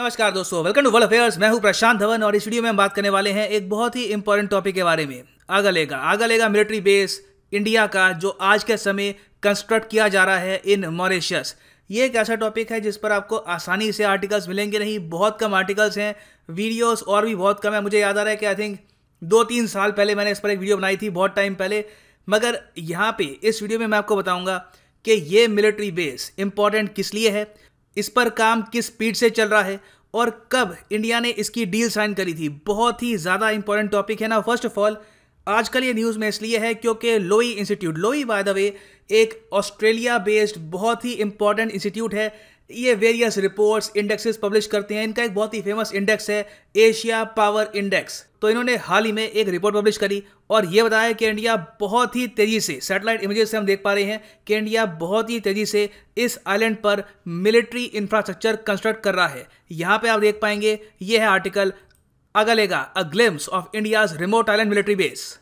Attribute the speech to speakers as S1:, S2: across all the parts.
S1: नमस्कार दोस्तों welcome to world affairs मैं हूं प्रशांत धवन और इस वीडियो में हम बात करने वाले हैं एक बहुत ही इंपॉर्टेंट टॉपिक के बारे में आगा लेगा आगा लेगा मिलिट्री बेस इंडिया का जो आज के समय कंस्ट्रक्ट किया जा रहा है इन मॉरिशियस ये एक ऐसा टॉपिक है जिस पर आपको आसानी से आर्टिकल्स मिलेंगे नहीं बहुत कम आर्टिकल्स हैं वीडियोस और भी बहुत कम है मुझे याद आ रहा है कि आई थिंक दो तीन साल पहले मैंने इस पर एक वीडियो बनाई थी बहुत टाइम पहले मगर यहाँ पे इस वीडियो में मैं आपको बताऊँगा कि ये मिलिट्री बेस इंपॉर्टेंट किस लिए है इस पर काम किस स्पीड से चल रहा है और कब इंडिया ने इसकी डील साइन करी थी बहुत ही ज़्यादा इंपॉर्टेंट टॉपिक है ना फर्स्ट ऑफ ऑल आजकल ये न्यूज़ में इसलिए है क्योंकि लोई इंस्टीट्यूट लोई बाय द वे एक ऑस्ट्रेलिया बेस्ड बहुत ही इंपॉर्टेंट इंस्टीट्यूट है ये वेरियस रिपोर्ट्स इंडेक्सेस पब्लिश करते हैं इनका एक बहुत ही फेमस इंडेक्स है एशिया पावर इंडेक्स तो इन्होंने हाल ही में एक रिपोर्ट पब्लिश करी और ये बताया कि इंडिया बहुत ही तेज़ी से सैटेलाइट इमेजेस से हम देख पा रहे हैं कि इंडिया बहुत ही तेज़ी से इस आइलैंड पर मिलिट्री इंफ्रास्ट्रक्चर कंस्ट्रक्ट कर रहा है यहाँ पे आप देख पाएंगे ये है article Agalega a glimpse of India's remote island military base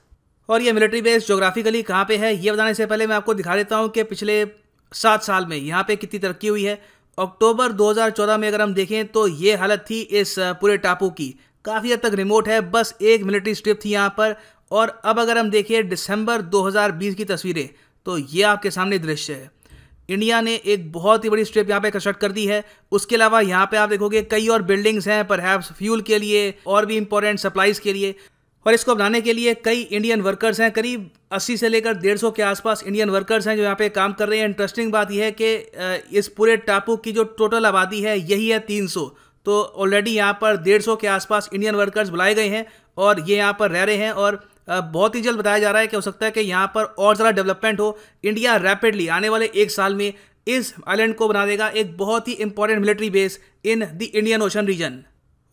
S1: और ये मिलिट्री बेस जोग्राफिकली कहाँ पे है ये बताने से पहले मैं आपको दिखा देता हूँ कि पिछले सात साल में यहाँ पे कितनी तरक्की हुई है अक्टूबर 2014 में अगर हम देखें तो ये हालत थी इस पूरे टापू की काफ़ी हद तक रिमोट है बस एक मिलिट्री स्ट्रिप थी यहाँ पर और अब अगर हम देखें दिसंबर 2020 की तस्वीरें तो ये आपके सामने दृश्य है इंडिया ने एक बहुत ही बड़ी स्ट्रिप यहाँ पे कंस्ट्रक्ट कर दी है उसके अलावा यहाँ पे आप देखोगे कई और बिल्डिंग्स हैं पर फ्यूल के लिए और भी इंपॉर्टेंट सप्लाईज के लिए पर इसको बनाने के लिए कई इंडियन वर्कर्स हैं करीब 80 से लेकर 150 के आसपास इंडियन वर्कर्स हैं जो यहाँ पे काम कर रहे हैं इंटरेस्टिंग बात यह है कि इस पूरे टापू की जो टोटल आबादी है यही है 300 तो ऑलरेडी यहाँ पर 150 के आसपास इंडियन वर्कर्स बुलाए गए हैं और ये यहाँ पर रह रहे हैं और बहुत ही जल्द बताया जा रहा है कि हो सकता है कि यहाँ पर और ज़्यादा डेवलपमेंट हो इंडिया रैपिडली आने वाले एक साल में इस आइलैंड को बना देगा एक बहुत ही important military base in the Indian Ocean region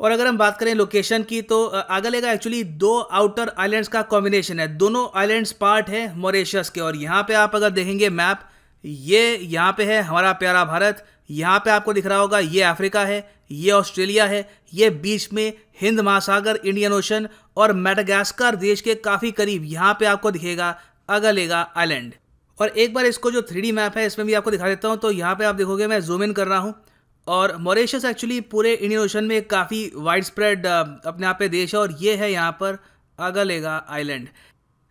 S1: और अगर हम बात करें लोकेशन की तो आगले का एक्चुअली दो आउटर आइलैंड्स का कॉम्बिनेशन है दोनों आइलैंड्स पार्ट है मॉरिशस के और यहाँ पे आप अगर देखेंगे मैप ये यहाँ पे है हमारा प्यारा भारत यहाँ पे आपको दिख रहा होगा ये अफ्रीका है ये ऑस्ट्रेलिया है ये बीच में हिंद महासागर इंडियन ओशन और मेडागास्कर देश के काफ़ी करीब यहाँ पर आपको दिखेगा अगलेगा आइलैंड और एक बार इसको जो थ्री मैप है इसमें भी आपको दिखा देता हूँ तो यहाँ पर आप देखोगे मैं जूम इन कर रहा हूँ और मॉरिशस एक्चुअली पूरे इंडियन ओशन में काफ़ी वाइड स्प्रेड अपने आप पे देश है और ये है यहाँ पर अगलेगा आइलैंड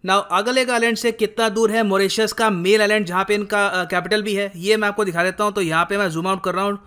S1: ना अगलेगा आइलैंड से कितना दूर है मॉरिशस का मेल आइलैंड जहाँ पे इनका कैपिटल uh, भी है ये मैं आपको दिखा देता हूँ तो यहाँ पे मैं जूम आउट कर रहा हूँ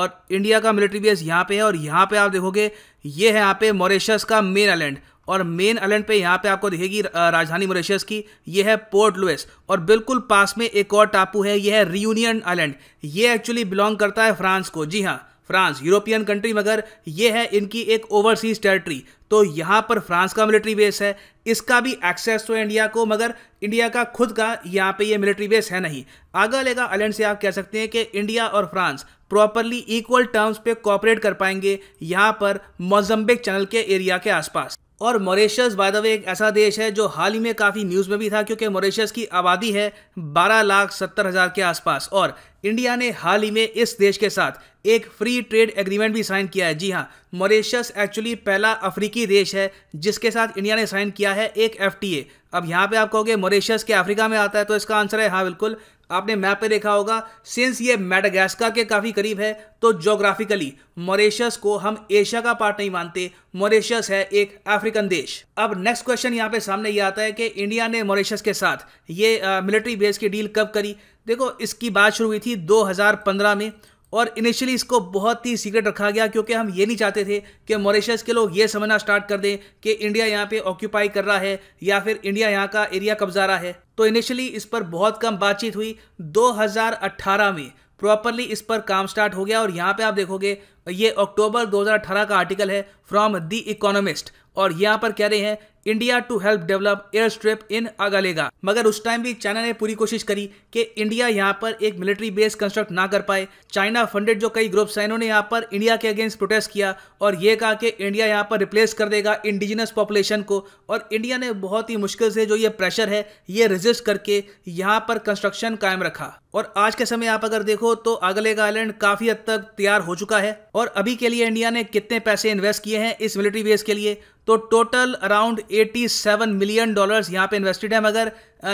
S1: और इंडिया का मिलिट्री बेस यहाँ पे है और यहाँ पे आप देखोगे ये है यहाँ पे मॉरिशस का मेन आइलैंड और मेन आइलैंड पे यहाँ पे आपको दिखेगी राजधानी मॉरिशस की यह है पोर्ट लुएस और बिल्कुल पास में एक और टापू है यह है रियूनियन आइलैंड ये एक्चुअली बिलोंग करता है फ्रांस को जी हाँ फ्रांस यूरोपियन कंट्री मगर ये है इनकी एक ओवरसीज टेरिटरी तो यहाँ पर फ्रांस का मिलिट्री बेस है इसका भी एक्सेस तो इंडिया को मगर इंडिया का खुद का यहाँ पे ये मिलिट्री बेस है नहीं आगा लेगा आइलैंड से आप कह सकते हैं कि इंडिया और फ्रांस प्रॉपरली इक्वल टर्म्स पे कॉपरेट कर पाएंगे यहाँ पर मोजम्बिक चैनल के एरिया के आसपास और मॉरिशस बाय द वे एक ऐसा देश है जो हाल ही में काफ़ी न्यूज़ में भी था क्योंकि मॉरिशस की आबादी है बारह लाख सत्तर हज़ार के आसपास और इंडिया ने हाल ही में इस देश के साथ एक फ्री ट्रेड एग्रीमेंट भी साइन किया है जी हाँ मॉरिशस एक्चुअली पहला अफ्रीकी देश है जिसके साथ इंडिया ने साइन किया है एक एफ अब यहाँ पे आप कहोगे मॉरिशस के अफ्रीका में आता है तो इसका आंसर है हाँ बिल्कुल आपने मैप पे देखा होगा सिंस ये मेडागैसका के काफ़ी करीब है तो जोग्राफिकली मॉरिशस को हम एशिया का पार्ट नहीं मानते मॉरिशस है एक अफ्रीकन देश अब नेक्स्ट क्वेश्चन यहाँ पे सामने ये आता है कि इंडिया ने मॉरिशस के साथ ये मिलिट्री बेस की डील कब करी देखो इसकी बात शुरू हुई थी 2015 में और इनिशियली इसको बहुत ही सीक्रेट रखा गया क्योंकि हम ये नहीं चाहते थे कि मॉरिशस के लोग ये समझना स्टार्ट कर दें कि इंडिया यहाँ पे ऑक्यूपाई कर रहा है या फिर इंडिया यहाँ का एरिया कब्जा रहा है तो इनिशियली इस पर बहुत कम बातचीत हुई 2018 में प्रॉपरली इस पर काम स्टार्ट हो गया और यहाँ पर आप देखोगे ये अक्टूबर दो का आर्टिकल है फ्रॉम दी इकोनॉमिस्ट और यहाँ पर कह रहे हैं India to help develop airstrip in Agalega मगर उस टाइम भी चाइना ने पूरी कोशिश करी कि इंडिया यहाँ पर एक मिलिट्री बेस कंस्ट्रक्ट ना कर पाए चाइना फंडेड जो कई ग्रुप्स हैं इन्होंने यहाँ पर इंडिया के अगेंस्ट प्रोटेस्ट किया और ये कहा कि इंडिया यहाँ पर रिप्लेस कर देगा इंडिजिनस पॉपुलेशन को और इंडिया ने बहुत ही मुश्किल से जो ये प्रेशर है ये रेजिस्ट करके यहाँ पर कंस्ट्रक्शन कायम रखा और आज के समय आप अगर देखो तो अगलेगा आइलैंड काफी हद तक तैयार हो चुका है और अभी के लिए इंडिया ने कितने पैसे इन्वेस्ट किए हैं इस मिलिट्री बेस के लिए तो total around seven million dollars यहाँ पे इन्वेस्टेड है मगर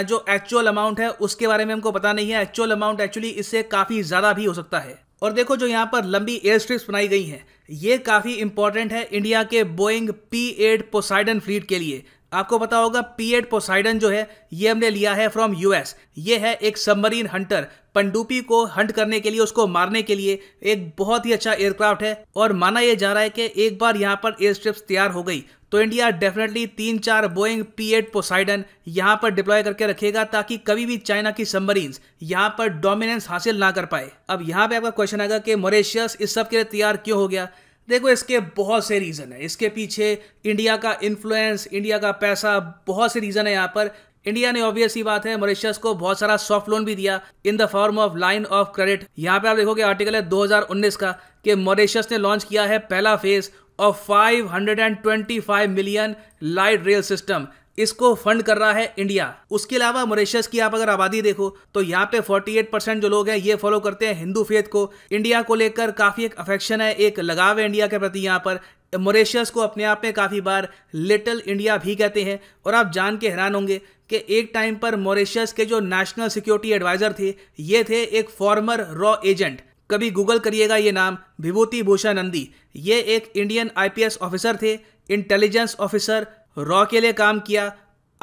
S1: जो एक्चुअल अमाउंट है उसके बारे में हमको पता नहीं है एक्चुअल अमाउंट एक्चुअली इससे काफ़ी ज़्यादा भी हो सकता है और देखो जो यहाँ पर लंबी एयर स्ट्रिप्स बनाई गई हैं ये काफ़ी इंपॉर्टेंट है इंडिया के Boeing P eight Poseidon fleet के लिए आपको पता होगा पी एट पोसाइडन जो है ये हमने लिया है फ्रॉम यूएस ये है एक सबमरीन हंटर पंडुपी को हंट करने के लिए उसको मारने के लिए एक बहुत ही अच्छा एयरक्राफ्ट है और माना यह जा रहा है कि एक बार यहाँ पर एयर स्ट्रिप्स तैयार हो गई तो इंडिया डेफिनेटली तीन चार बोइंग पी एट पोसाइडन यहां पर डिप्लॉय करके रखेगा ताकि कभी भी चाइना की सबमरीन यहां पर डोमिनेंस हासिल ना कर पाए अब यहां पे आपका क्वेश्चन आएगा कि मॉरिशियस इस सब के लिए तैयार क्यों हो गया देखो इसके बहुत से रीज़न है इसके पीछे इंडिया का इन्फ्लुएंस इंडिया का पैसा बहुत से रीज़न है यहां पर इंडिया ने ऑब्वियस ही बात है मॉरिशस को बहुत सारा सॉफ्ट लोन भी दिया in the form of line of credit यहाँ पे आप देखोगे आर्टिकल है 2019 का कि मॉरिशस ने लॉन्च किया है पहला फेज और 525 मिलियन लाइट रेल सिस्टम इसको फंड कर रहा है इंडिया उसके अलावा मॉरिशस की आप अगर आबादी देखो तो यहाँ पे 48 परसेंट जो लोग हैं ये फॉलो करते हैं हिंदू फेथ को इंडिया को लेकर काफ़ी एक अफेक्शन है एक लगाव है इंडिया के प्रति यहाँ पर मॉरिशस को अपने आप में काफ़ी बार लिटिल इंडिया भी कहते हैं और आप जान के हैरान होंगे कि एक टाइम पर मॉरिशस के जो नेशनल सिक्योरिटी एडवाइज़र थे ये थे एक फॉर्मर रॉ एजेंट कभी गूगल करिएगा ये नाम विभूति भूषण नंदी ये एक इंडियन आईपीएस ऑफिसर थे इंटेलिजेंस ऑफिसर रॉ के लिए काम किया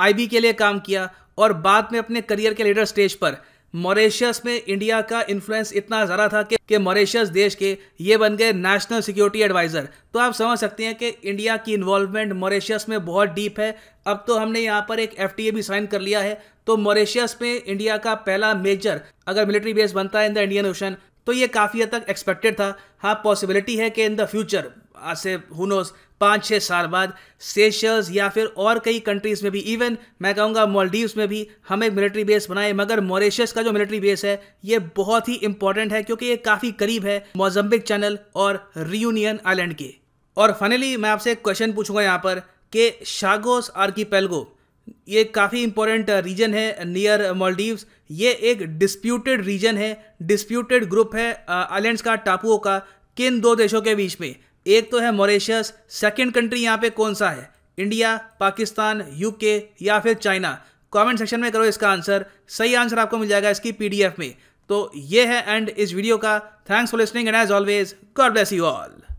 S1: आईबी के लिए काम किया और बाद में अपने करियर के लीडर स्टेज पर मॉरिशस में इंडिया का इन्फ्लुएंस इतना ज़्यादा था कि, के मॉरिशस देश के ये बन गए नेशनल सिक्योरिटी एडवाइज़र तो आप समझ सकते हैं कि इंडिया की इन्वॉल्वमेंट मॉरिशस में बहुत डीप है अब तो हमने यहाँ पर एक एफ भी साइन कर लिया है तो मॉरिशस में इंडिया का पहला मेजर अगर मिलिट्री बेस बनता है इन द इंडियन ओशन तो ये काफ़ी हद तक एक्सपेक्टेड था हाँ पॉसिबिलिटी है कि इन द फ्यूचर आज से हुनोस पाँच छः साल बाद सेशल्स या फिर और कई कंट्रीज़ में भी इवन मैं कहूँगा मॉलडीव्स में भी हम एक मिलिट्री बेस बनाए मगर मॉरिशस का जो मिलिट्री बेस है ये बहुत ही इंपॉर्टेंट है क्योंकि ये काफ़ी करीब है मोजम्बिक चैनल और रियूनियन आइलैंड के और फाइनली मैं आपसे एक क्वेश्चन पूछूंगा यहाँ पर कि शागोस आर्की ये काफ़ी इंपॉर्टेंट रीजन है नियर मॉलडीव्स uh, ये एक डिस्प्यूटेड रीजन है डिस्प्यूटेड ग्रुप है आइलैंड्स uh, का टापुओं का किन दो देशों के बीच में एक तो है मॉरिशस सेकेंड कंट्री यहाँ पे कौन सा है इंडिया पाकिस्तान यूके या फिर चाइना कमेंट सेक्शन में करो इसका आंसर सही आंसर आपको मिल जाएगा इसकी पीडीएफ में तो ये है एंड इस वीडियो का thanks for listening and as always God bless you all